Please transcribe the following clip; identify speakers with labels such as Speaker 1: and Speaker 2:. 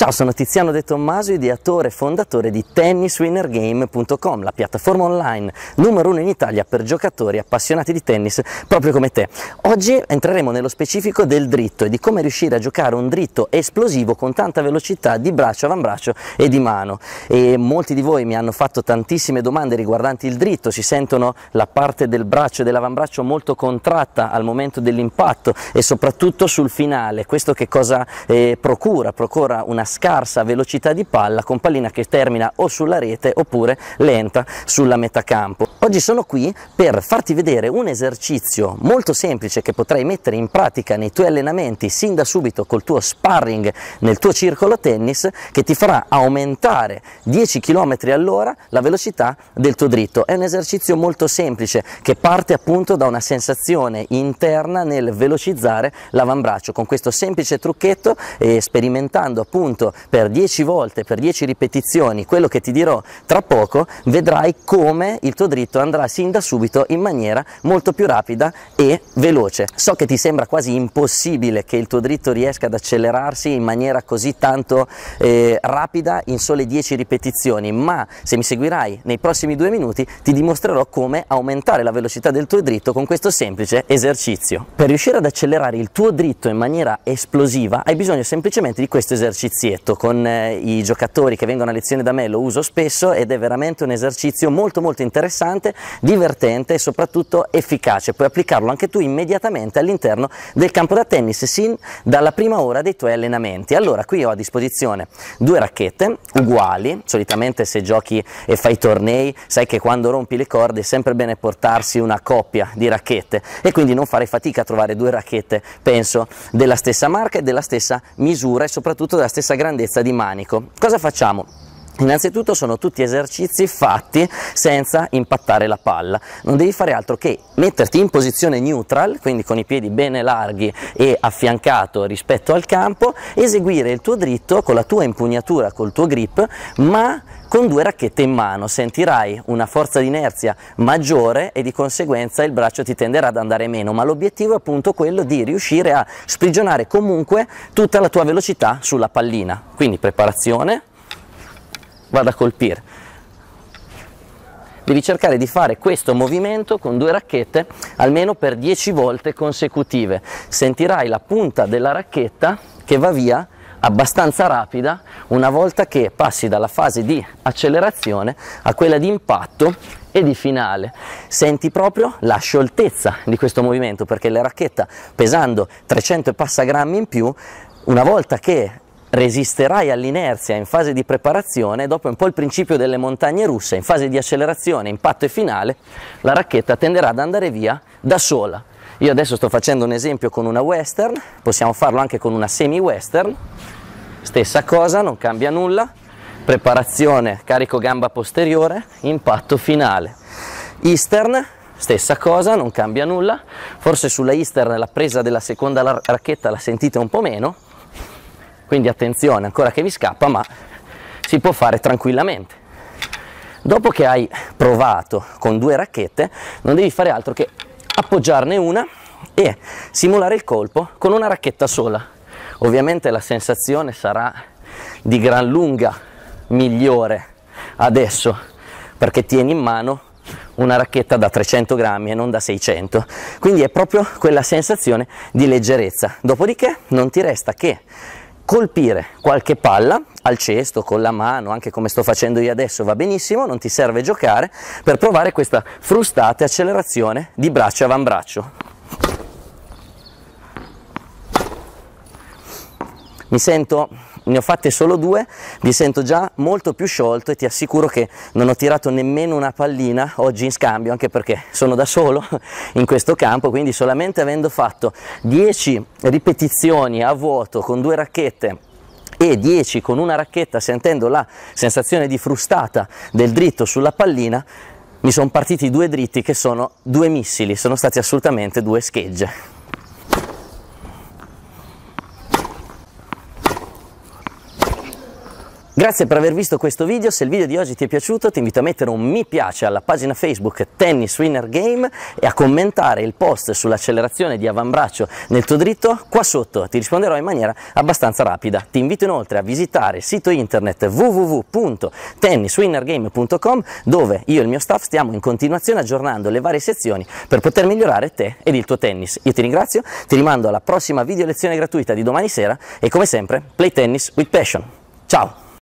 Speaker 1: Ciao, sono Tiziano De Tommaso, ideatore e fondatore di tenniswinnergame.com, la piattaforma online numero uno in Italia per giocatori appassionati di tennis proprio come te. Oggi entreremo nello specifico del dritto e di come riuscire a giocare un dritto esplosivo con tanta velocità di braccio, avambraccio e di mano. E molti di voi mi hanno fatto tantissime domande riguardanti il dritto, si sentono la parte del braccio e dell'avambraccio molto contratta al momento dell'impatto e soprattutto sul finale. Questo che cosa eh, procura? Procura una scarsa velocità di palla con pallina che termina o sulla rete oppure lenta sulla metà campo. Oggi sono qui per farti vedere un esercizio molto semplice che potrai mettere in pratica nei tuoi allenamenti sin da subito col tuo sparring nel tuo circolo tennis che ti farà aumentare 10 km all'ora la velocità del tuo dritto. È un esercizio molto semplice che parte appunto da una sensazione interna nel velocizzare l'avambraccio. Con questo semplice trucchetto e sperimentando appunto ripetuto per 10 volte, per 10 ripetizioni quello che ti dirò tra poco, vedrai come il tuo dritto andrà sin da subito in maniera molto più rapida e veloce. So che ti sembra quasi impossibile che il tuo dritto riesca ad accelerarsi in maniera così tanto eh, rapida in sole 10 ripetizioni, ma se mi seguirai nei prossimi due minuti ti dimostrerò come aumentare la velocità del tuo dritto con questo semplice esercizio. Per riuscire ad accelerare il tuo dritto in maniera esplosiva hai bisogno semplicemente di questo esercizio spazietto con eh, i giocatori che vengono a lezione da me, lo uso spesso ed è veramente un esercizio molto molto interessante, divertente e soprattutto efficace, puoi applicarlo anche tu immediatamente all'interno del campo da tennis sin dalla prima ora dei tuoi allenamenti. Allora qui ho a disposizione due racchette uguali, solitamente se giochi e fai tornei sai che quando rompi le corde è sempre bene portarsi una coppia di racchette e quindi non fare fatica a trovare due racchette penso della stessa marca e della stessa misura e soprattutto della stessa stessa grandezza di manico. Cosa facciamo? Innanzitutto sono tutti esercizi fatti senza impattare la palla, non devi fare altro che metterti in posizione neutral, quindi con i piedi bene larghi e affiancato rispetto al campo, eseguire il tuo dritto con la tua impugnatura, col tuo grip, ma con due racchette in mano sentirai una forza di inerzia maggiore e di conseguenza il braccio ti tenderà ad andare meno, ma l'obiettivo è appunto quello di riuscire a sprigionare comunque tutta la tua velocità sulla pallina, quindi preparazione, vado a colpire. Devi cercare di fare questo movimento con due racchette almeno per 10 volte consecutive. Sentirai la punta della racchetta che va via abbastanza rapida una volta che passi dalla fase di accelerazione a quella di impatto e di finale. Senti proprio la scioltezza di questo movimento perché la racchetta pesando 300 passagrammi in più una volta che resisterai all'inerzia in fase di preparazione, dopo un po' il principio delle montagne russe, in fase di accelerazione, impatto e finale, la racchetta tenderà ad andare via da sola. Io adesso sto facendo un esempio con una western, possiamo farlo anche con una semi-western, stessa cosa, non cambia nulla, preparazione, carico gamba posteriore, impatto finale. Eastern, stessa cosa, non cambia nulla, forse sulla Eastern la presa della seconda racchetta la sentite un po' meno, quindi attenzione ancora che vi scappa ma si può fare tranquillamente dopo che hai provato con due racchette non devi fare altro che appoggiarne una e simulare il colpo con una racchetta sola ovviamente la sensazione sarà di gran lunga migliore adesso perché tieni in mano una racchetta da 300 grammi e non da 600 quindi è proprio quella sensazione di leggerezza dopodiché non ti resta che colpire qualche palla al cesto, con la mano, anche come sto facendo io adesso va benissimo, non ti serve giocare, per provare questa frustata accelerazione di braccio-avambraccio. mi sento, ne ho fatte solo due, mi sento già molto più sciolto e ti assicuro che non ho tirato nemmeno una pallina oggi in scambio, anche perché sono da solo in questo campo, quindi solamente avendo fatto 10 ripetizioni a vuoto con due racchette e 10 con una racchetta sentendo la sensazione di frustata del dritto sulla pallina, mi sono partiti due dritti che sono due missili, sono stati assolutamente due schegge. Grazie per aver visto questo video, se il video di oggi ti è piaciuto ti invito a mettere un mi piace alla pagina Facebook Tennis Winner Game e a commentare il post sull'accelerazione di avambraccio nel tuo dritto qua sotto, ti risponderò in maniera abbastanza rapida. Ti invito inoltre a visitare il sito internet www.tenniswinnergame.com dove io e il mio staff stiamo in continuazione aggiornando le varie sezioni per poter migliorare te ed il tuo tennis. Io ti ringrazio, ti rimando alla prossima video lezione gratuita di domani sera e come sempre play tennis with passion. Ciao!